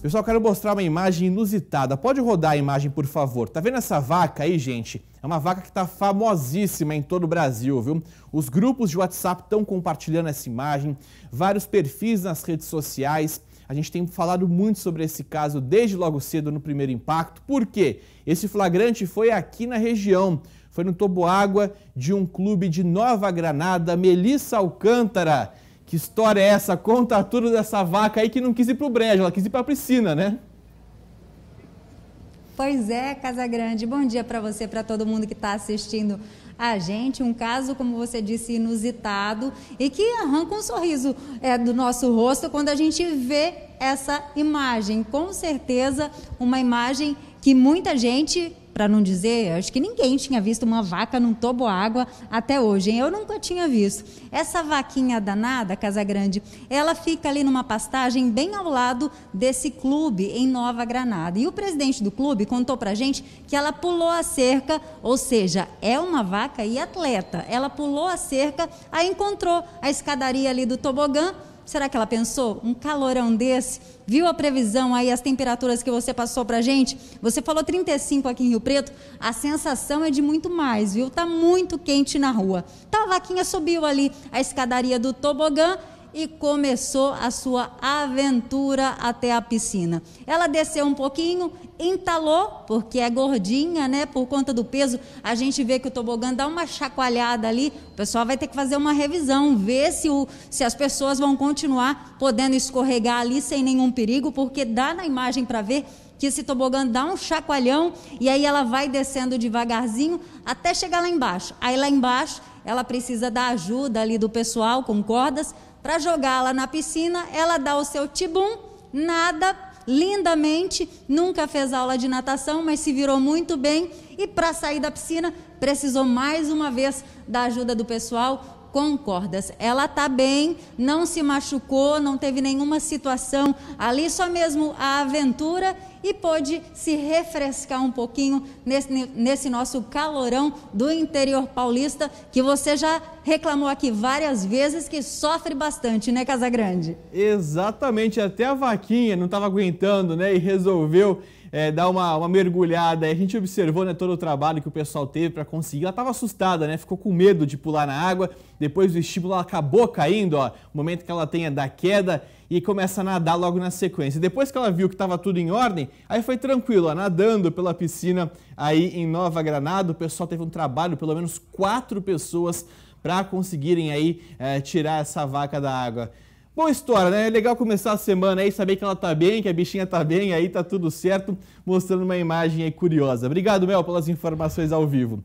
Pessoal, quero mostrar uma imagem inusitada. Pode rodar a imagem, por favor. Tá vendo essa vaca aí, gente? É uma vaca que está famosíssima em todo o Brasil, viu? Os grupos de WhatsApp estão compartilhando essa imagem, vários perfis nas redes sociais. A gente tem falado muito sobre esse caso desde logo cedo no primeiro impacto. Por quê? Esse flagrante foi aqui na região. Foi no toboágua de um clube de Nova Granada, Melissa Alcântara. Que história é essa? Conta tudo dessa vaca aí que não quis ir para o brejo, ela quis ir para a piscina, né? Pois é, Casa Grande. Bom dia para você, para todo mundo que está assistindo a gente. Um caso, como você disse, inusitado e que arranca um sorriso é, do nosso rosto quando a gente vê essa imagem. Com certeza, uma imagem que muita gente para não dizer, acho que ninguém tinha visto uma vaca num tobo água até hoje. Hein? Eu nunca tinha visto. Essa vaquinha danada, Casa Grande, ela fica ali numa pastagem bem ao lado desse clube em Nova Granada. E o presidente do clube contou para gente que ela pulou a cerca, ou seja, é uma vaca e atleta. Ela pulou a cerca, aí encontrou a escadaria ali do tobogã Será que ela pensou? Um calorão desse? Viu a previsão aí, as temperaturas que você passou pra gente? Você falou 35 aqui em Rio Preto, a sensação é de muito mais, viu? Tá muito quente na rua. Então a vaquinha subiu ali a escadaria do tobogã e começou a sua aventura até a piscina. Ela desceu um pouquinho, entalou, porque é gordinha, né? Por conta do peso, a gente vê que o tobogã dá uma chacoalhada ali. O pessoal vai ter que fazer uma revisão, ver se, o, se as pessoas vão continuar podendo escorregar ali sem nenhum perigo, porque dá na imagem para ver que esse tobogã dá um chacoalhão e aí ela vai descendo devagarzinho até chegar lá embaixo. Aí lá embaixo ela precisa da ajuda ali do pessoal com cordas para jogá-la na piscina. Ela dá o seu tibum, nada lindamente, nunca fez aula de natação, mas se virou muito bem e para sair da piscina precisou mais uma vez da ajuda do pessoal concordas. Ela está bem, não se machucou, não teve nenhuma situação, ali só mesmo a aventura e pôde se refrescar um pouquinho nesse, nesse nosso calorão do interior paulista, que você já reclamou aqui várias vezes que sofre bastante, né, Casagrande? Exatamente, até a vaquinha não estava aguentando, né, e resolveu é, dar uma, uma mergulhada. A gente observou né, todo o trabalho que o pessoal teve para conseguir. Ela estava assustada, né? Ficou com medo de pular na água. Depois do estímulo, ela acabou caindo, ó. O momento que ela tenha da queda e começa a nadar logo na sequência. Depois que ela viu que estava tudo em ordem, aí foi tranquilo, ó, nadando pela piscina aí em Nova Granada. O pessoal teve um trabalho, pelo menos quatro pessoas para conseguirem aí é, tirar essa vaca da água. Boa história, né? É legal começar a semana aí, saber que ela tá bem, que a bichinha tá bem, aí tá tudo certo, mostrando uma imagem aí curiosa. Obrigado, Mel, pelas informações ao vivo.